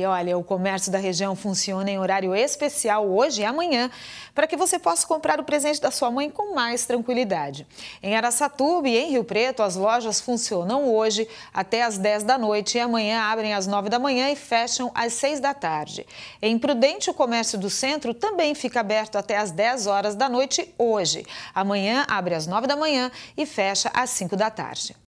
E olha, o comércio da região funciona em horário especial hoje e amanhã para que você possa comprar o presente da sua mãe com mais tranquilidade. Em Araçatuba e em Rio Preto, as lojas funcionam hoje até às 10 da noite e amanhã abrem às 9 da manhã e fecham às 6 da tarde. Em Prudente, o comércio do centro também fica aberto até às 10 horas da noite hoje. Amanhã abre às 9 da manhã e fecha às 5 da tarde.